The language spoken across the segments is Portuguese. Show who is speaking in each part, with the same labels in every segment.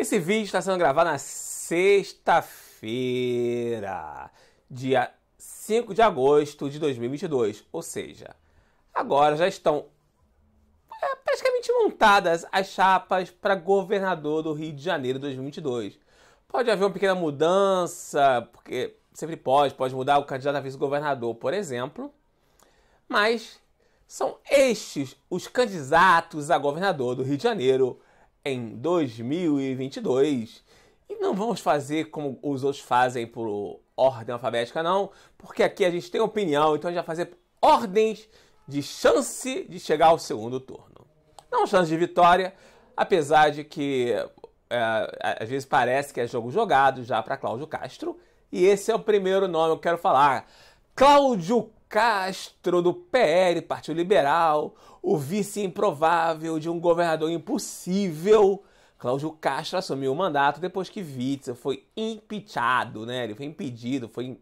Speaker 1: Esse vídeo está sendo gravado na sexta-feira, dia 5 de agosto de 2022. Ou seja, agora já estão é, praticamente montadas as chapas para governador do Rio de Janeiro 2022. Pode haver uma pequena mudança, porque sempre pode, pode mudar o candidato a vice-governador, por exemplo. Mas são estes os candidatos a governador do Rio de Janeiro em 2022. E não vamos fazer como os outros fazem por ordem alfabética, não, porque aqui a gente tem opinião, então a gente vai fazer ordens de chance de chegar ao segundo turno. Não é chance de vitória, apesar de que é, às vezes parece que é jogo jogado já para Cláudio Castro. E esse é o primeiro nome que eu quero falar. Cláudio Castro do PL, Partido Liberal, o vice improvável de um governador impossível. Cláudio Castro assumiu o mandato depois que Witzel foi impeachado, né? Ele foi impedido, foi.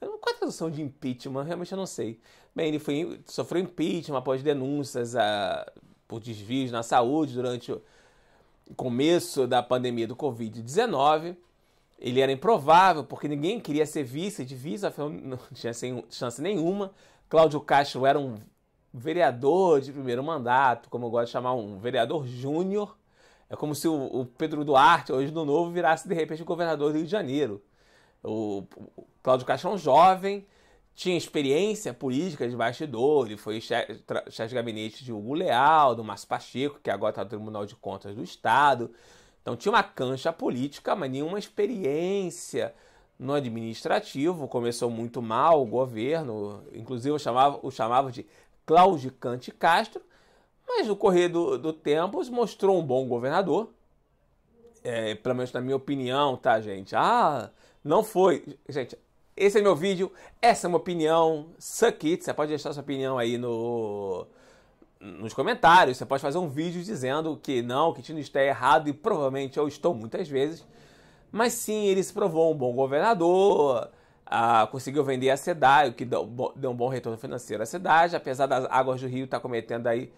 Speaker 1: Qual conheço é a tradução de impeachment? Realmente eu não sei. Bem, ele foi, sofreu impeachment após denúncias ah, por desvios na saúde durante o começo da pandemia do Covid-19 ele era improvável, porque ninguém queria ser vice de vice, afinal não tinha chance nenhuma. Cláudio Castro era um vereador de primeiro mandato, como eu gosto de chamar, um vereador júnior. É como se o, o Pedro Duarte, hoje do Novo, virasse de repente governador do Rio de Janeiro. O, o Cláudio Castro é um jovem, tinha experiência política de bastidor, ele foi chefe, chefe de gabinete de Hugo Leal, do Márcio Pacheco, que agora está no Tribunal de Contas do Estado. Então tinha uma cancha política, mas nenhuma experiência no administrativo. Começou muito mal o governo, inclusive o chamava, o chamava de Claudicante Castro, mas no correr do, do tempo mostrou um bom governador. É, pelo menos na minha opinião, tá, gente? Ah, não foi. Gente, esse é meu vídeo, essa é minha opinião. Suck it, você pode deixar sua opinião aí no nos comentários, você pode fazer um vídeo dizendo que não, que Tino está é errado e provavelmente eu estou muitas vezes, mas sim, ele se provou um bom governador, ah, conseguiu vender a SEDAI, o que deu, deu, um bom retorno financeiro à cidade, apesar das águas do Rio estar tá cometendo aí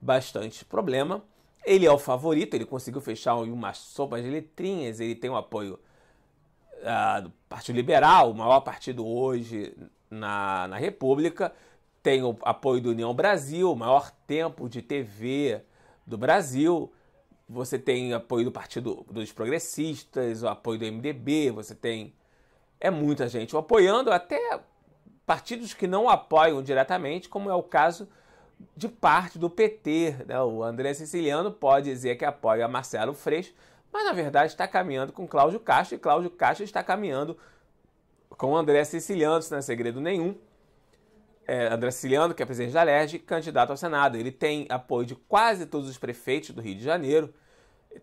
Speaker 1: bastante problema. Ele é o favorito, ele conseguiu fechar umas sopas de letrinhas, ele tem o um apoio ah, do Partido Liberal, o maior partido hoje na, na República, tem o apoio do União Brasil, o maior tempo de TV do Brasil. Você tem apoio do Partido dos Progressistas, o apoio do MDB, você tem. É muita gente apoiando, até partidos que não apoiam diretamente, como é o caso de parte do PT. Né? O André Siciliano pode dizer que apoia Marcelo Freixo, mas na verdade está caminhando com Cláudio Castro e Cláudio Castro está caminhando com André Siciliano, sem é segredo nenhum é, André Ciliano, que é presidente da LERJ, candidato ao Senado. Ele tem apoio de quase todos os prefeitos do Rio de Janeiro.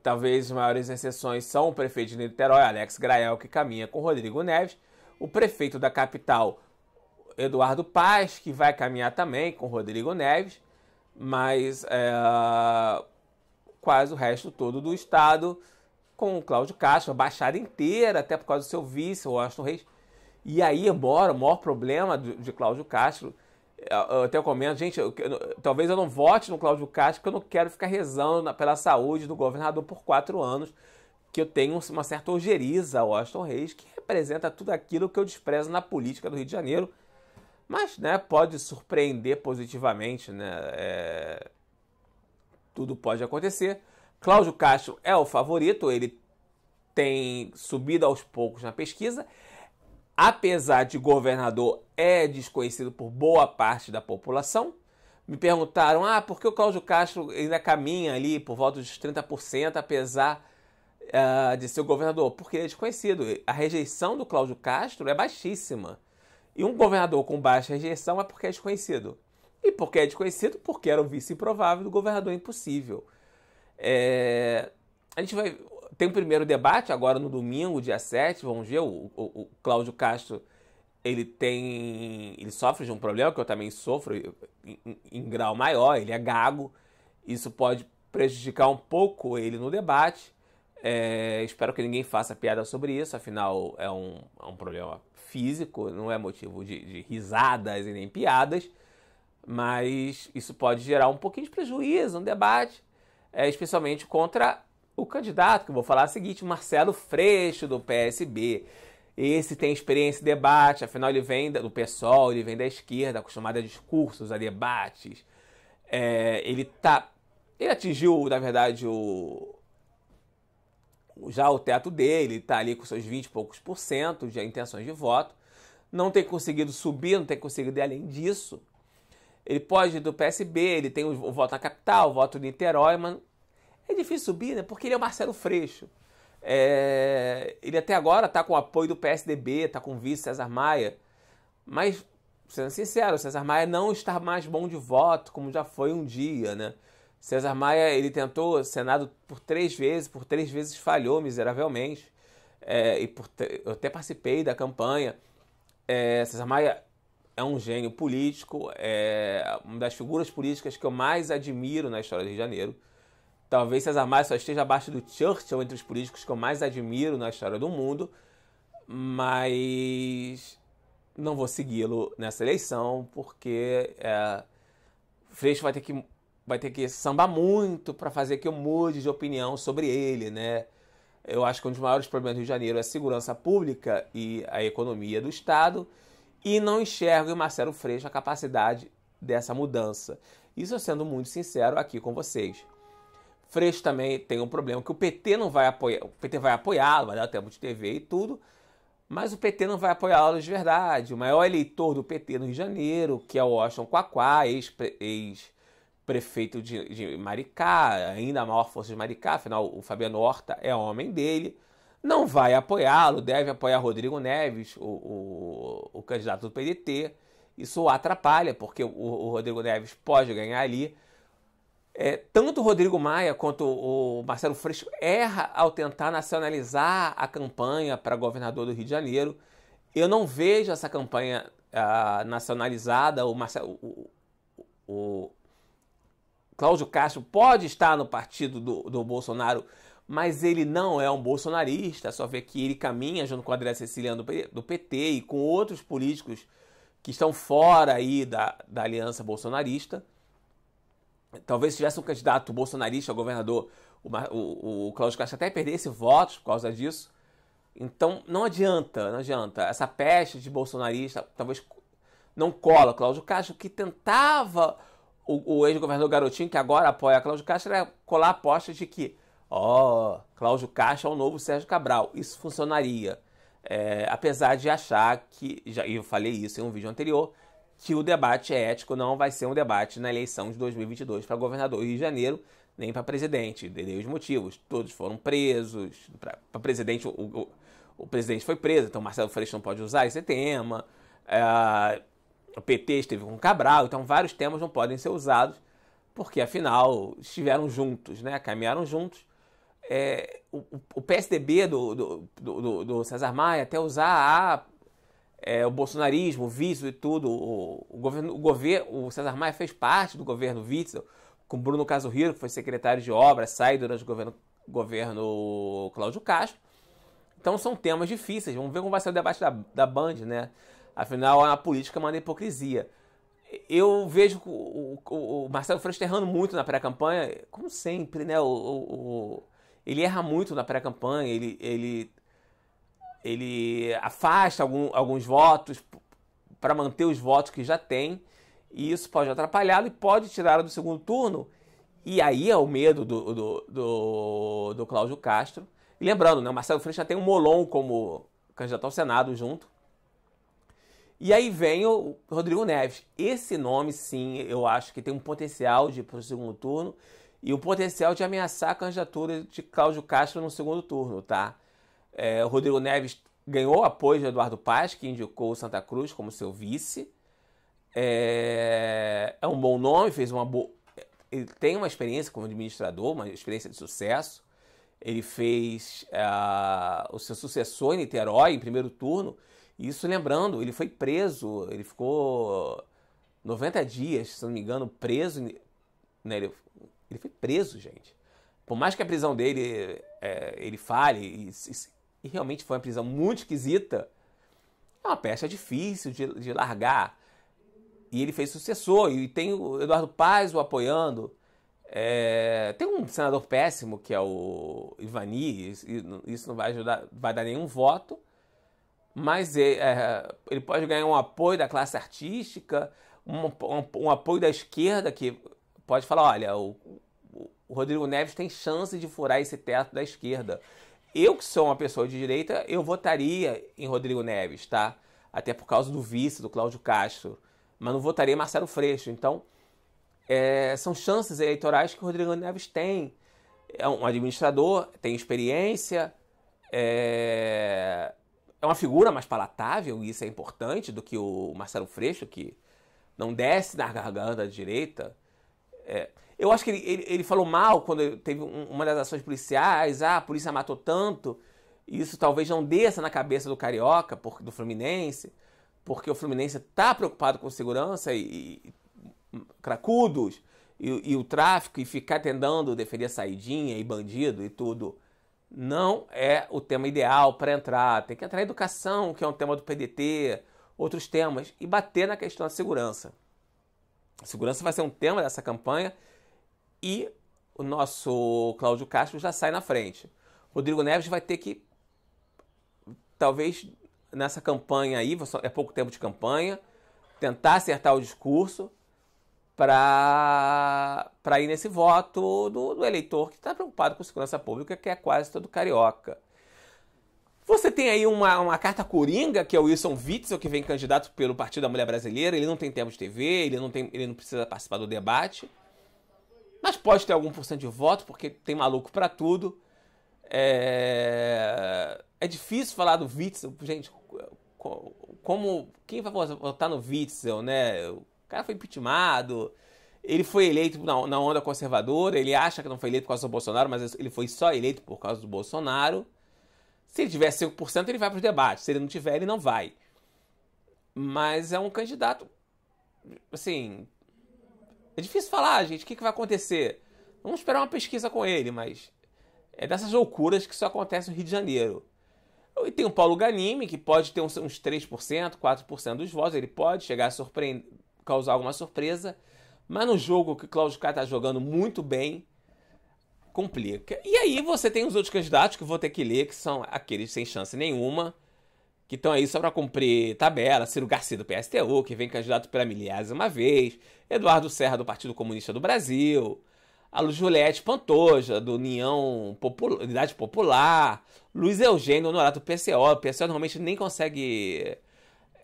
Speaker 1: Talvez as maiores exceções são o prefeito de Niterói, Alex Grael, que caminha com Rodrigo Neves, o prefeito da capital, Eduardo Paz, que vai caminhar também com Rodrigo Neves, mas é, quase o resto todo do estado, com o Cláudio Castro, a baixada inteira, até por causa do seu vice, o Washington Reis, e aí, embora o maior problema de, de Cláudio Castro, é, eu até comento, gente, eu, eu, talvez eu não vote no Cláudio Castro, porque eu não quero ficar rezando na, pela saúde do governador por quatro anos, que eu tenho uma certa ojeriza ao Washington Reis, que representa tudo aquilo que eu desprezo na política do Rio de Janeiro, mas né, pode surpreender positivamente, né? É... tudo pode acontecer. Cláudio Castro é o favorito, ele tem subido aos poucos na pesquisa apesar de governador, é desconhecido por boa parte da população. Me perguntaram: ah, por que o Cláudio Castro ainda caminha ali por volta dos 30%, apesar uh, de ser o governador? Porque ele é desconhecido. A rejeição do Cláudio Castro é baixíssima. E um governador com baixa rejeição é porque é desconhecido. E porque é desconhecido? Porque era o vice improvável do governador é impossível. É... A gente vai. Tem o primeiro debate, agora no domingo, dia 7, vamos ver, o, o, o Cláudio Castro, ele tem... ele sofre de um problema que eu também sofro em, em, em grau maior, ele é gago, isso pode prejudicar um pouco ele no debate, é, espero que ninguém faça piada sobre isso, afinal é um, é um problema físico, não é motivo de, de, risadas e nem piadas, mas isso pode gerar um pouquinho de prejuízo no debate, é, especialmente contra o candidato que eu vou falar é o seguinte, Marcelo Freixo, do PSB. Esse tem experiência em debate, afinal ele vem do PSOL, ele vem da esquerda, acostumado a discursos, a debates. É, ele tá. Ele atingiu, na verdade, o. Já o teto dele, tá ali com seus 20 e poucos por cento de intenções de voto. Não tem conseguido subir, não tem conseguido ir além disso. Ele pode ir do PSB, ele tem o voto na capital, o voto do Niterói, mas é difícil subir, né? Porque ele é o Marcelo Freixo. É... Ele até agora está com o apoio do PSDB, está com o vice César Maia. Mas, sendo sincero, César Maia não está mais bom de voto, como já foi um dia, né? César Maia, ele tentou o Senado por três vezes, por três vezes falhou miseravelmente. É, e por, eu até participei da campanha. É, César Maia é um gênio político, é uma das figuras políticas que eu mais admiro na história do Rio de Janeiro. Talvez César Maia só esteja abaixo do Churchill entre os políticos que eu mais admiro na história do mundo, mas não vou segui-lo nessa eleição porque é, Freixo vai ter que vai ter que sambar muito para fazer que eu mude de opinião sobre ele, né? Eu acho que um dos maiores problemas do Rio de Janeiro é a segurança pública e a economia do Estado, e não enxergo em Marcelo Freixo a capacidade dessa mudança. Isso eu sendo muito sincero aqui com vocês. Freixo também tem um problema que o PT não vai apoiar, o PT vai apoiá-lo, vai dar tempo de TV e tudo, mas o PT não vai apoiá-lo de verdade. O maior eleitor do PT no Rio de Janeiro, que é o Washington Quaquá, ex-prefeito de, de Maricá, ainda a maior força de Maricá, afinal o Fabiano Horta é homem dele, não vai apoiá-lo, deve apoiar Rodrigo Neves, o, o, o, candidato do PDT. Isso o atrapalha, porque o, o Rodrigo Neves pode ganhar ali é, tanto o Rodrigo Maia quanto o Marcelo Freixo erra ao tentar nacionalizar a campanha para governador do Rio de Janeiro. Eu não vejo essa campanha ah, nacionalizada. O, Marcelo, o, o, o Cláudio Castro pode estar no partido do, do, Bolsonaro, mas ele não é um bolsonarista. Só vê que ele caminha junto com André Ceciliano do, do PT e com outros políticos que estão fora aí da, da aliança bolsonarista talvez se tivesse um candidato bolsonarista ao governador, o, o, o Cláudio Castro até perdesse votos por causa disso. Então não adianta, não adianta. Essa peste de bolsonarista talvez não cola. Cláudio Castro, que tentava o, o ex-governador Garotinho, que agora apoia Cláudio Castro, era colar a aposta de que, ó, oh, Cláudio Castro é o novo Sérgio Cabral. Isso funcionaria. É, apesar de achar que, já, eu falei isso em um vídeo anterior, que o debate é ético não vai ser um debate na eleição de 2022 para governador do Rio de Janeiro, nem para presidente. Dei os motivos. Todos foram presos. Para presidente, o, o, o, presidente foi preso, então Marcelo Freixo não pode usar esse tema. É, o PT esteve com Cabral, então vários temas não podem ser usados, porque afinal estiveram juntos, né? caminharam juntos. É, o, o, PSDB do do, do, do, César Maia até usar a é, o bolsonarismo, o Witzel e tudo, o, o, governo, o, governo, o César Maia fez parte do governo Witzel, com Bruno Casurriro, que foi secretário de obras sai durante o governo, governo Cláudio Castro. Então são temas difíceis, vamos ver como vai ser o debate da, da Band, né? Afinal, a política é uma hipocrisia. Eu vejo o, o, o Marcelo Freixo errando muito na pré-campanha, como sempre, né? O, ele erra muito na pré-campanha, ele, ele ele afasta algum, alguns votos para manter os votos que já tem, e isso pode atrapalhá-lo e pode tirá-lo do segundo turno. E aí é o medo do, do, do, do Cláudio Castro. E lembrando, né, o Marcelo Freixo já tem o Molon como candidato ao Senado junto. E aí vem o Rodrigo Neves. Esse nome, sim, eu acho que tem um potencial de ir para o segundo turno e o potencial de ameaçar a candidatura de Cláudio Castro no segundo turno, tá? É, o Rodrigo Neves ganhou apoio de Eduardo Paz, que indicou o Santa Cruz como seu vice. É, é um bom nome, fez uma boa. Ele tem uma experiência como administrador, uma experiência de sucesso. Ele fez uh, o seu sucessor em Niterói, em primeiro turno. Isso lembrando, ele foi preso, ele ficou 90 dias, se não me engano, preso. Né? Ele, ele foi preso, gente. Por mais que a prisão dele é, ele fale e, e e realmente foi uma prisão muito esquisita, é uma peça difícil de, de largar. E ele fez sucessor, e tem o Eduardo Paz o apoiando. É, tem um senador péssimo que é o Ivani, isso não vai ajudar, vai dar nenhum voto, mas ele, é, é, ele pode ganhar um apoio da classe artística, um, um, um, apoio da esquerda que pode falar: olha, o, o Rodrigo Neves tem chance de furar esse teto da esquerda. Eu, que sou uma pessoa de direita, eu votaria em Rodrigo Neves, tá? Até por causa do vice, do Cláudio Castro. Mas não votaria em Marcelo Freixo. Então, é, são chances eleitorais que o Rodrigo Neves tem. É um administrador, tem experiência, é, é uma figura mais palatável, e isso é importante, do que o Marcelo Freixo, que não desce na garganta da direita. É, eu acho que ele, ele, ele, falou mal quando teve uma das ações policiais, ah, a polícia matou tanto. Isso talvez não desça na cabeça do carioca, por, do Fluminense, porque o Fluminense está preocupado com segurança e, e hum, cracudos e, e, o tráfico e ficar tentando defender a saidinha e bandido e tudo. Não é o tema ideal para entrar. Tem que entrar a educação, que é um tema do PDT, outros temas, e bater na questão da segurança segurança vai ser um tema dessa campanha e o nosso Cláudio Castro já sai na frente. Rodrigo Neves vai ter que, talvez nessa campanha aí, é pouco tempo de campanha, tentar acertar o discurso para ir nesse voto do, do eleitor que está preocupado com segurança pública, que é quase todo carioca. Você tem aí uma, uma carta coringa, que é o Wilson Witzel, que vem candidato pelo Partido da Mulher Brasileira. Ele não tem tempo de TV, ele não, tem, ele não precisa participar do debate. Mas pode ter algum porcento de voto, porque tem maluco para tudo. É... é difícil falar do Witzel. Gente, como. Quem vai votar no Witzel, né? O cara foi impeachmentado. Ele foi eleito na, na onda conservadora. Ele acha que não foi eleito por causa do Bolsonaro, mas ele foi só eleito por causa do Bolsonaro. Se ele tiver 5%, ele vai para os debates. Se ele não tiver, ele não vai. Mas é um candidato. Assim. É difícil falar, ah, gente, o que, que vai acontecer. Vamos esperar uma pesquisa com ele, mas. É dessas loucuras que só acontece no Rio de Janeiro. E tem o Paulo Ganimi, que pode ter uns 3%, 4% dos votos, ele pode chegar a surpreender, causar alguma surpresa. Mas no jogo que o Cláudio Caio está jogando muito bem, complica. E aí você tem os outros candidatos que eu vou ter que ler, que são aqueles sem chance nenhuma, que estão aí só para cumprir tabela, Ciro Garcia do PSTU, que vem candidato pela milésima vez, Eduardo Serra do Partido Comunista do Brasil, a Juliette Pantoja, do União Popularidade Unidade Popular, Luiz Eugênio Honorato do PCO, o PCO normalmente nem consegue...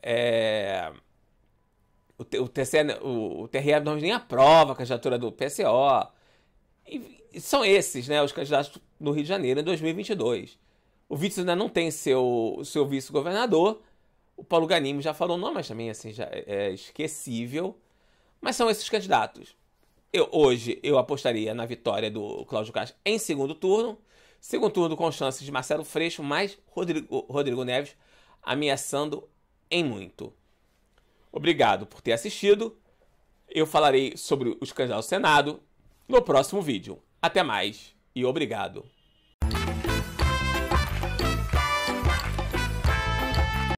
Speaker 1: É... O, TCE, o, o TRE nem aprova a candidatura do PCO. E são esses, né, os candidatos no Rio de Janeiro em 2022. O Vítor ainda não tem seu, seu vice-governador. O Paulo Ganimo já falou não, mas também assim, já é, é esquecível. Mas são esses candidatos. Eu, hoje eu apostaria na vitória do Cláudio Castro em segundo turno. Segundo turno com chances de Marcelo Freixo mais Rodrigo, Rodrigo Neves ameaçando em muito. Obrigado por ter assistido. Eu falarei sobre os candidatos ao Senado, no próximo vídeo. Até mais e obrigado!